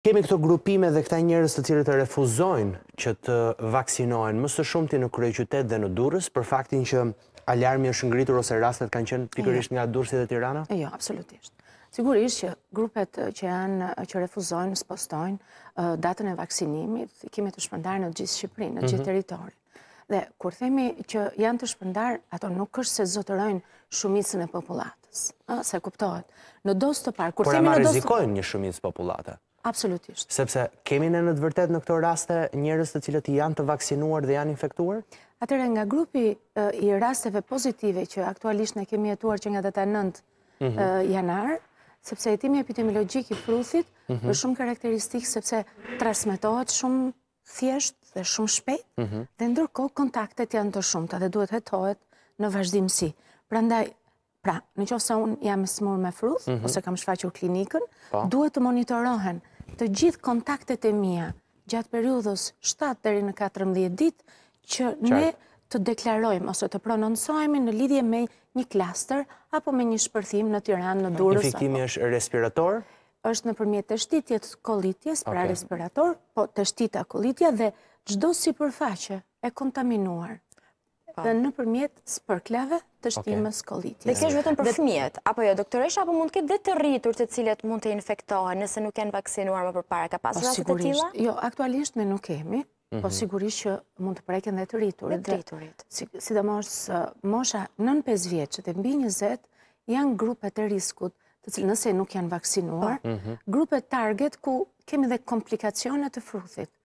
Kemi këto grupime dhe këta njërës të cilët të refuzojnë që të vaksinojnë më shumë ti në krye qytet dhe në durës, për faktin që alarmi është ngritur ose rastet kanë qenë pikërisht jo. nga durësi dhe tirana? Jo, absolutisht. Sigurisht që grupet që janë që refuzojnë, spostojnë datën e vaksinimit, kemi të shpëndarë në gjithë Shqipërinë, në gjithë mhm. teritori. Dhe kur themi që janë të shpëndarë, ato nuk është se zotërojnë shumicën e populatës. Se kuptohet. Në dosë të parë... Por e ma rizikojnë një shumicë populatë? Absolutisht. Sepse kemi në në të vërtet në këto raste njërës të cilët janë të vaksinuar dhe janë infektuar? Atëre nga grupi i rasteve pozitive që aktualisht në kemi jetuar që nga data 9 mhm. janar, sepse jetimi epidemiologjik i frutit mhm. është shumë karakteristik sepse transmitohet shumë thjesht dhe shumë shpejt mhm. dhe ndërko kontaktet janë të shumëta dhe duhet hetohet në vazhdimësi. Pra ndaj, Pra, në qofë se unë jam smur me fruth, ose kam shfaqur klinikën, po. duhet të monitorohen të gjithë kontaktet e mija gjatë periudhës 7 dheri në 14 dit, që ne të deklarojmë ose të prononsojmë në lidhje me një klaster apo me një shpërthim në Tiran, në Durës. Infektimi është respirator? është në përmjet të shtitjet kolitjes, pra respirator, po të shtita kolitja dhe gjdo si përfaqe e kontaminuar Po. dhe në përmjet spërkleve të shtimës kolitjes. Dhe kesh vetën për fëmijet, apo jo, doktoresh, apo mund këtë dhe të rritur të cilët mund të infektohen nëse nuk janë vaksinuar më për para, ka pasur atë të tila? Po, jo, aktualisht me nuk kemi, po mhm. sigurisht që mund të preken dhe të rritur. Dhe të rriturit. Sidomos, mosha nën 5 vjeqët e mbi 20 janë grupet e riskut të cilë nëse nuk janë vaksinuar, po. mhm. grupet target ku kemi dhe komplikacionet të fruthit.